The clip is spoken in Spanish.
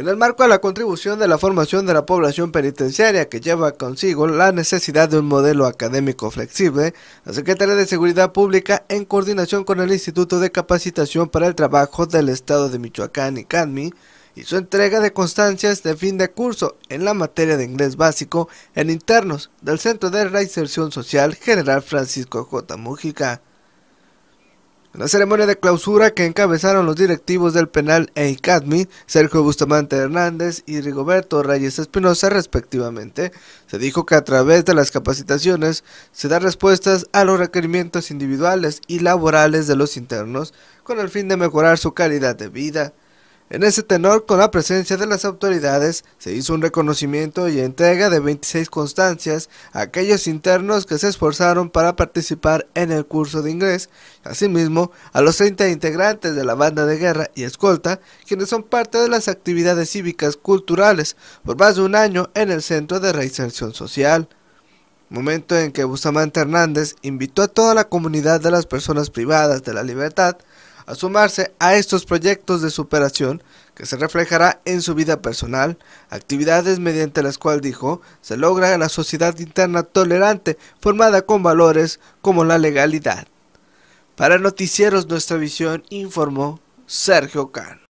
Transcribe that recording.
en el marco de la contribución de la formación de la población penitenciaria que lleva consigo la necesidad de un modelo académico flexible, la Secretaría de Seguridad Pública, en coordinación con el Instituto de Capacitación para el Trabajo del Estado de Michoacán y CADMI, hizo entrega de constancias de fin de curso en la materia de inglés básico en internos del Centro de Reinserción Social General Francisco J. Mujica. En la ceremonia de clausura que encabezaron los directivos del penal EICADMI, Sergio Bustamante Hernández y Rigoberto Reyes Espinosa, respectivamente, se dijo que a través de las capacitaciones se dan respuestas a los requerimientos individuales y laborales de los internos con el fin de mejorar su calidad de vida. En ese tenor, con la presencia de las autoridades, se hizo un reconocimiento y entrega de 26 constancias a aquellos internos que se esforzaron para participar en el curso de inglés, asimismo a los 30 integrantes de la banda de guerra y escolta, quienes son parte de las actividades cívicas culturales por más de un año en el Centro de Reinserción Social momento en que Bustamante Hernández invitó a toda la comunidad de las personas privadas de la libertad a sumarse a estos proyectos de superación que se reflejará en su vida personal, actividades mediante las cuales dijo se logra la sociedad interna tolerante formada con valores como la legalidad. Para Noticieros Nuestra Visión informó Sergio Can.